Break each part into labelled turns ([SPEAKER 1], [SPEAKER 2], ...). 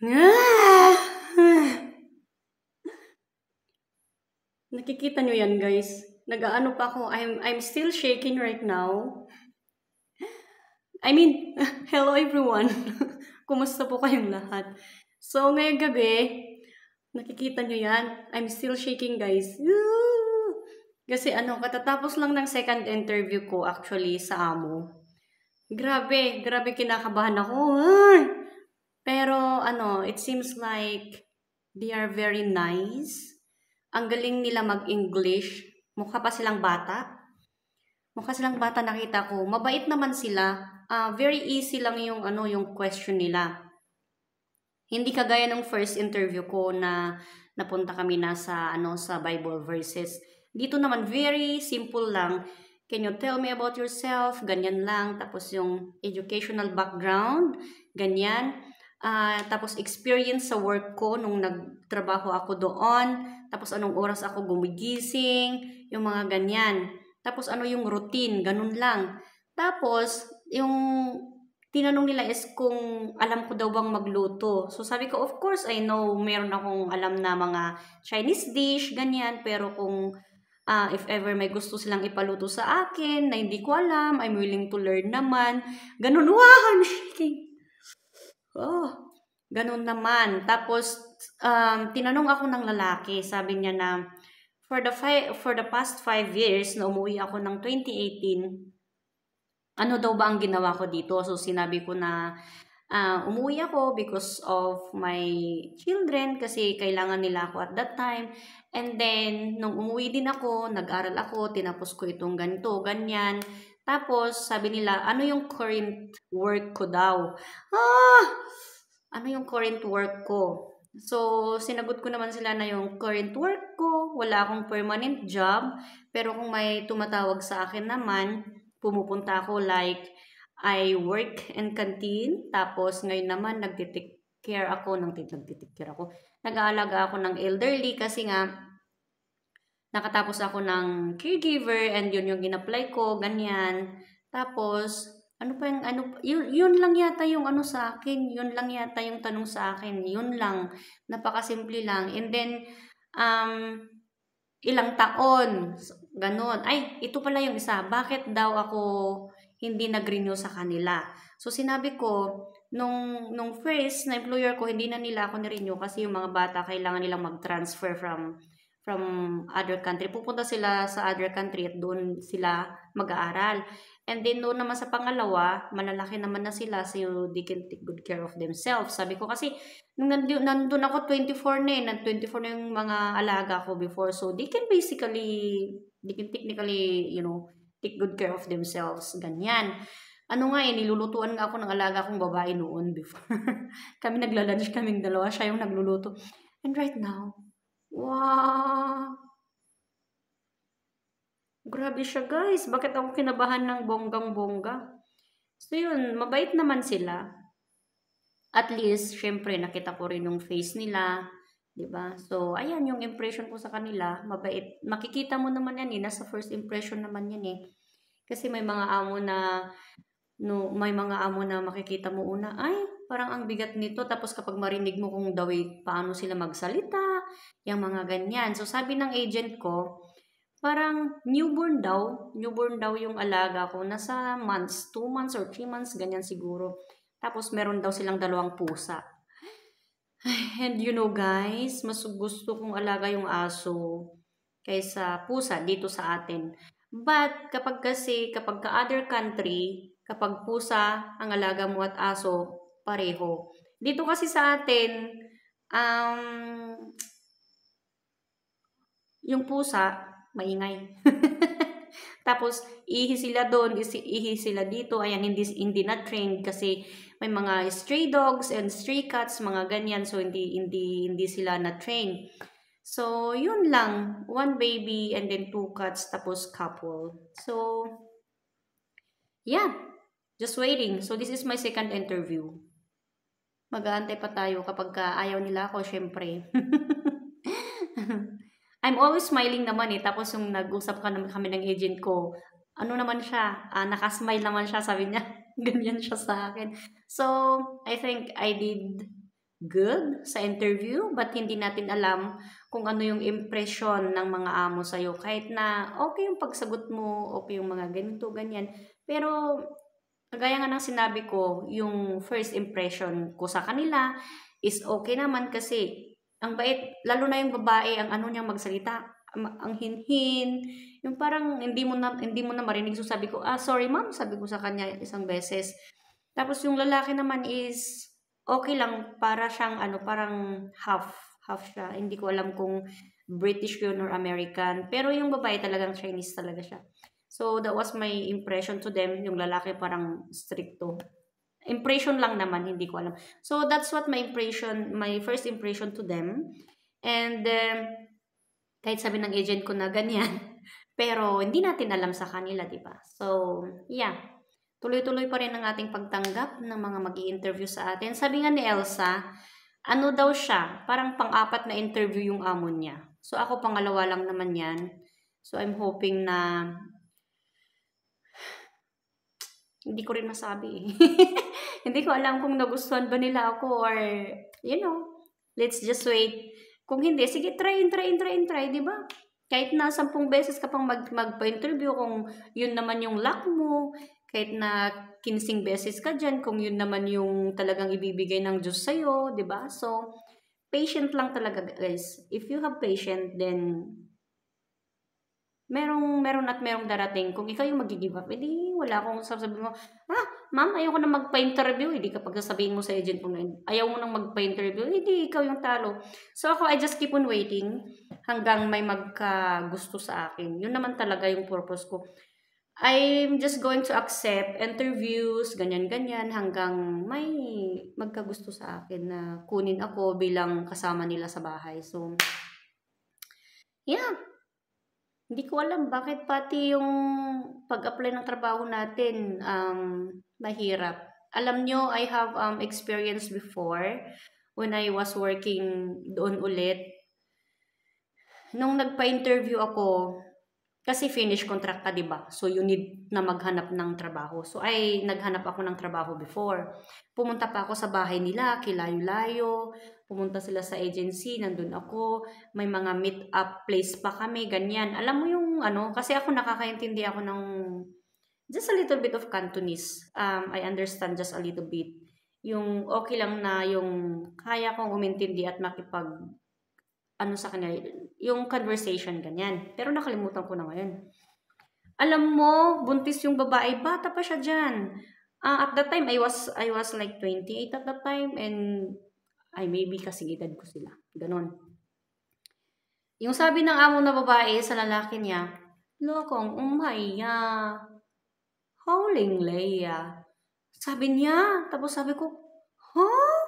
[SPEAKER 1] Ah. Nakikita nyo yan, guys. Nag-ano pa ako. I'm, I'm still shaking right now. I mean, hello everyone. Kumusta po kayong lahat? So, ngayong gabi, nakikita nyo yan. I'm still shaking, guys. Woo! Kasi ano, katatapos lang ng second interview ko actually sa amo. Grabe, grabe kinakabahan ako. Ay! Pero ano, it seems like they are very nice. Ang galing nila mag-English. Mukha pa silang bata. Mukha silang bata nakita ko. Mabait naman sila. Uh, very easy lang yung ano yung question nila. Hindi kagaya ng first interview ko na napunta kami na sa ano sa Bible verses. Dito naman very simple lang. Can you tell me about yourself? Ganyan lang. Tapos yung educational background, ganyan. Uh, tapos experience sa work ko nung nagtrabaho ako doon. Tapos anong oras ako gumigising, yung mga ganyan. Tapos ano yung routine, ganun lang. Tapos yung tinanong nila is kung alam ko daw bang magluto. So sabi ko, of course I know meron akong alam na mga Chinese dish, ganyan. Pero kung uh, if ever may gusto silang ipaluto sa akin na hindi ko alam, I'm willing to learn naman. Ganun, wow, I'm shaking oh, ganun naman. Tapos, um, tinanong ako ng lalaki, sabi niya na, for the, for the past five years na umuwi ako ng 2018, ano daw ba ang ginawa ko dito? So, sinabi ko na uh, umuwi ako because of my children kasi kailangan nila ako at that time. And then, nung umuwi din ako, nag-aral ako, tinapos ko itong ganito, ganyan. Tapos, sabi nila, ano yung current work ko daw? Ah! Ano yung current work ko? So, sinagot ko naman sila na yung current work ko, wala akong permanent job, pero kung may tumatawag sa akin naman, pumupunta ako like I work in canteen. Tapos, ngayon naman, nagtitik care ako, nang nagtitik care ako. Nag-aalaga ako ng elderly kasi nga, nakatapos ako ng caregiver and yun yung in-apply ko, ganyan. Tapos, ano pa yung, ano, yun, yun lang yata yung ano sa akin, yun lang yata yung tanong sa akin, yun lang, napakasimple lang. And then, um, ilang taon, ganon. Ay, ito pala yung isa, bakit daw ako hindi nag-renew sa kanila. So, sinabi ko, nung, nung first na employer ko, hindi na nila ako ni-renew kasi yung mga bata kailangan nilang mag-transfer from from other country. Pupunta sila sa other country at doon sila mag-aaral. And then noon naman sa pangalawa, malalaki naman na sila so they can take good care of themselves. Sabi ko kasi, nung nandun, ako 24 na eh, 24 na yung mga alaga ko before. So they can basically, they can technically, you know, take good care of themselves, ganyan. Ano nga eh, nilulutuan nga ako ng alaga kong babae noon before. kami naglalunch kaming dalawa, siya yung nagluluto. And right now, wow! Grabe siya guys, bakit ako kinabahan ng bonggang-bongga? So yun, mabait naman sila. At least, syempre, nakita ko rin yung face nila ba? So, ayan yung impression ko sa kanila. Mabait. Makikita mo naman yan eh. Nasa first impression naman yan eh. Kasi may mga amo na, no, may mga amo na makikita mo una, ay, parang ang bigat nito. Tapos kapag marinig mo kung daw way, paano sila magsalita, yung mga ganyan. So, sabi ng agent ko, parang newborn daw, newborn daw yung alaga ko. Nasa months, 2 months or 3 months, ganyan siguro. Tapos meron daw silang dalawang pusa. And you know guys, mas gusto kong alaga yung aso kaysa pusa dito sa atin. But kapag kasi, kapag ka other country, kapag pusa ang alaga mo at aso, pareho. Dito kasi sa atin, um, yung pusa, maingay. Tapos, ihi sila doon, ihi sila dito. Ayan, hindi, hindi na-trained kasi may mga stray dogs and stray cats, mga ganyan. So, hindi, hindi, hindi sila na trained. So, yun lang. One baby and then two cats, tapos couple. So, yeah. Just waiting. So, this is my second interview. Mag-aantay pa tayo kapag ayaw nila ako, syempre. I'm always smiling naman eh. Tapos yung nag-usap ka naman kami ng agent ko, ano naman siya, uh, nakasmile naman siya, sabi niya, ganyan siya sa akin. So, I think I did good sa interview, but hindi natin alam kung ano yung impression ng mga amo sa'yo. Kahit na okay yung pagsagot mo, okay yung mga ganito, ganyan. Pero, gaya nga ng sinabi ko, yung first impression ko sa kanila is okay naman kasi ang bait, lalo na yung babae, ang ano niyang magsalita, ang hinhin, yung parang hindi mo na hindi mo na marinig so sabi ko, "Ah, sorry ma'am," sabi ko sa kanya isang beses. Tapos yung lalaki naman is okay lang para siyang ano, parang half, half siya. Hindi ko alam kung British yun or American, pero yung babae talagang Chinese talaga siya. So that was my impression to them, yung lalaki parang stricto. Impression lang naman, hindi ko alam. So, that's what my impression, my first impression to them. And, um, kahit sabi ng agent ko na ganyan, pero hindi natin alam sa kanila, di ba? So, yeah. Tuloy-tuloy pa rin ang ating pagtanggap ng mga mag interview sa atin. Sabi nga ni Elsa, ano daw siya, parang pang-apat na interview yung amon niya. So, ako pangalawa lang naman yan. So, I'm hoping na hindi ko rin masabi eh. Hindi ko alam kung nagustuhan ba nila ako or, you know, let's just wait. Kung hindi, sige, try, and try, and try, and try, di ba? Kahit na sampung beses ka pang mag, magpa-interview kung yun naman yung luck mo, kahit na 15 beses ka dyan, kung yun naman yung talagang ibibigay ng Diyos sa'yo, di ba? So, patient lang talaga guys. If you have patient, then merong, meron at merong darating. Kung ikaw yung mag-give up, edi wala akong sasabihin mo, ah, ma'am, ayaw ko na magpa-interview. Hindi eh, kapag sabihin mo sa agent mo na, ayaw mo nang magpa-interview, hindi, eh, ikaw yung talo. So ako, I just keep on waiting hanggang may magkagusto sa akin. Yun naman talaga yung purpose ko. I'm just going to accept interviews, ganyan-ganyan, hanggang may magkagusto sa akin na kunin ako bilang kasama nila sa bahay. So, yeah. Hindi ko alam bakit pati yung pag-apply ng trabaho natin um, mahirap. Alam nyo, I have um, experience before when I was working doon ulit. Nung nagpa-interview ako, kasi finish contract ka, di ba? So, you need na maghanap ng trabaho. So, ay, naghanap ako ng trabaho before. Pumunta pa ako sa bahay nila, kilayo-layo pumunta sila sa agency, nandun ako, may mga meet-up place pa kami, ganyan. Alam mo yung ano, kasi ako nakakaintindi ako ng just a little bit of Cantonese. Um, I understand just a little bit. Yung okay lang na yung kaya kong umintindi at makipag ano sa kanya, yung conversation, ganyan. Pero nakalimutan ko na ngayon. Alam mo, buntis yung babae, bata pa siya dyan. Uh, at that time, I was, I was like 28 at that time and ay maybe kasi edad ko sila. Ganon. Yung sabi ng amo na babae sa lalaki niya, Lokong umaya, howling leya. Sabi niya, tapos sabi ko, ha? Huh?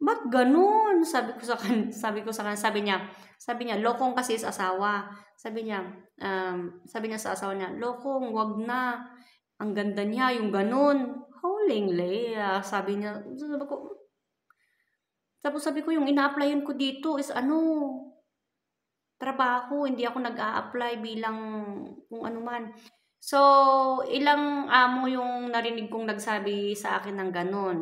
[SPEAKER 1] Ba't ganun? Sabi ko sa kan sabi ko sa kan sabi niya, sabi niya, lokong kasi is asawa. Sabi niya, um, sabi niya sa asawa niya, lokong, wag na. Ang ganda niya, yung ganun. Howling Leia. Sabi niya, sabi ko, tapos sabi ko, yung ina-applyan ko dito is ano, trabaho, hindi ako nag-a-apply bilang kung ano man. So, ilang amo yung narinig kong nagsabi sa akin ng ganun.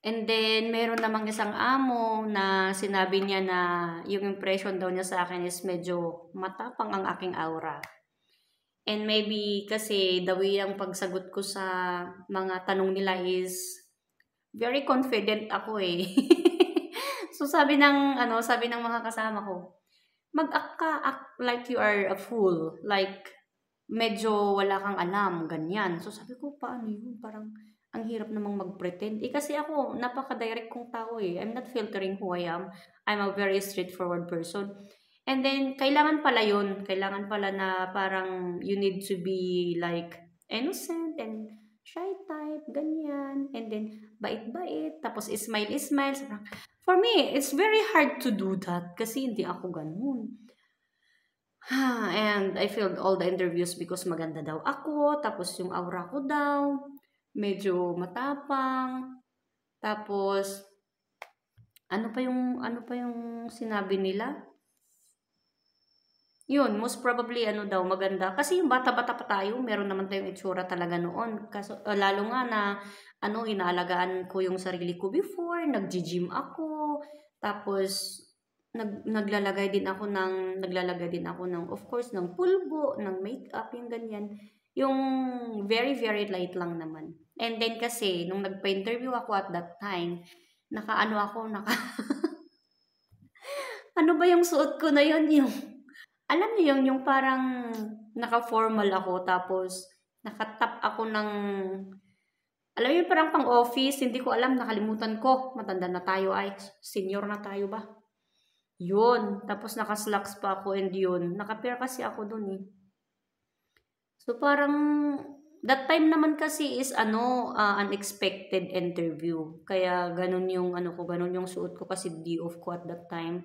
[SPEAKER 1] And then, meron namang isang amo na sinabi niya na yung impression daw niya sa akin is medyo matapang ang aking aura. And maybe kasi the way ang pagsagot ko sa mga tanong nila is very confident ako eh. so sabi ng ano, sabi ng mga kasama ko, mag-act ka, act like you are a fool, like medyo wala kang alam, ganyan. So sabi ko, paano yun? Parang ang hirap namang mag-pretend. Eh kasi ako, napaka-direct kong tao eh. I'm not filtering who I am. I'm a very straightforward person. And then, kailangan pala yun. Kailangan pala na parang you need to be like innocent and shy type, ganyan. And then, bait-bait, tapos smile-smile. For me, it's very hard to do that kasi hindi ako ganun. And I filled all the interviews because maganda daw ako, tapos yung aura ko daw, medyo matapang, tapos, ano pa yung, ano pa yung sinabi nila? yun, most probably ano daw maganda. Kasi yung bata-bata pa tayo, meron naman tayong itsura talaga noon. Kaso, eh, lalo nga na ano, inaalagaan ko yung sarili ko before, nagji-gym ako, tapos nag, naglalagay din ako ng naglalagay din ako ng of course ng pulbo, ng makeup, yung ganyan. Yung very very light lang naman. And then kasi nung nagpa-interview ako at that time, nakaano ako, naka Ano ba yung suot ko na yon yung alam niyo yun, yung parang naka-formal ako, tapos nakatap ako ng, alam niyo parang pang-office, hindi ko alam, nakalimutan ko, matanda na tayo ay, senior na tayo ba? Yun, tapos naka-slacks pa ako and yun, naka-pair kasi ako dun eh. So parang, that time naman kasi is ano, uh, unexpected interview. Kaya ganun yung ano ko, ganun yung suot ko kasi d of ko at that time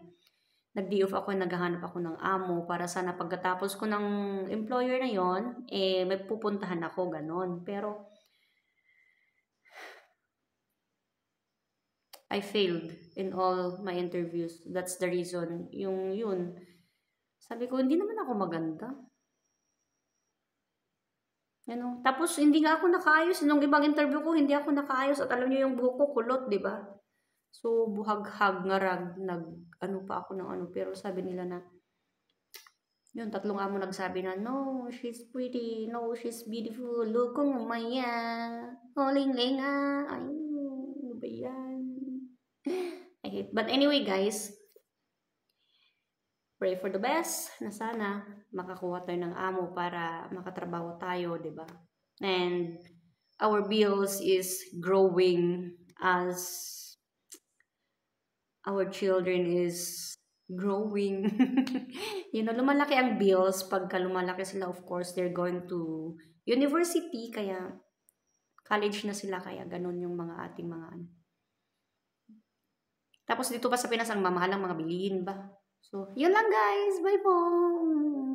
[SPEAKER 1] nag-day off ako, naghahanap ako ng amo para sana pagkatapos ko ng employer na yon eh, may pupuntahan ako, ganon. Pero, I failed in all my interviews. That's the reason. Yung yun, sabi ko, hindi naman ako maganda. Ano? You know? Tapos, hindi nga ako nakaayos. Nung ibang interview ko, hindi ako nakaayos. At alam niyo yung buhok ko, kulot, di ba? So, buhag-hag nga rag, nag, ano pa ako ng ano, pero sabi nila na, yun, tatlong amo nagsabi na, no, she's pretty, no, she's beautiful, lukong umaya, huling ah, ay, ano ba yan? I hate, but anyway guys, pray for the best, na sana makakuha tayo ng amo para makatrabaho tayo, ba diba? And our bills is growing as our children is growing. you know, lumalaki ang bills. Pagka lumalaki sila, of course, they're going to university. Kaya, college na sila. Kaya, ganun yung mga ating mga ano. Tapos, dito pa sa Pinas, ang mamahal ang mga bilihin ba? So, yun lang guys. Bye po!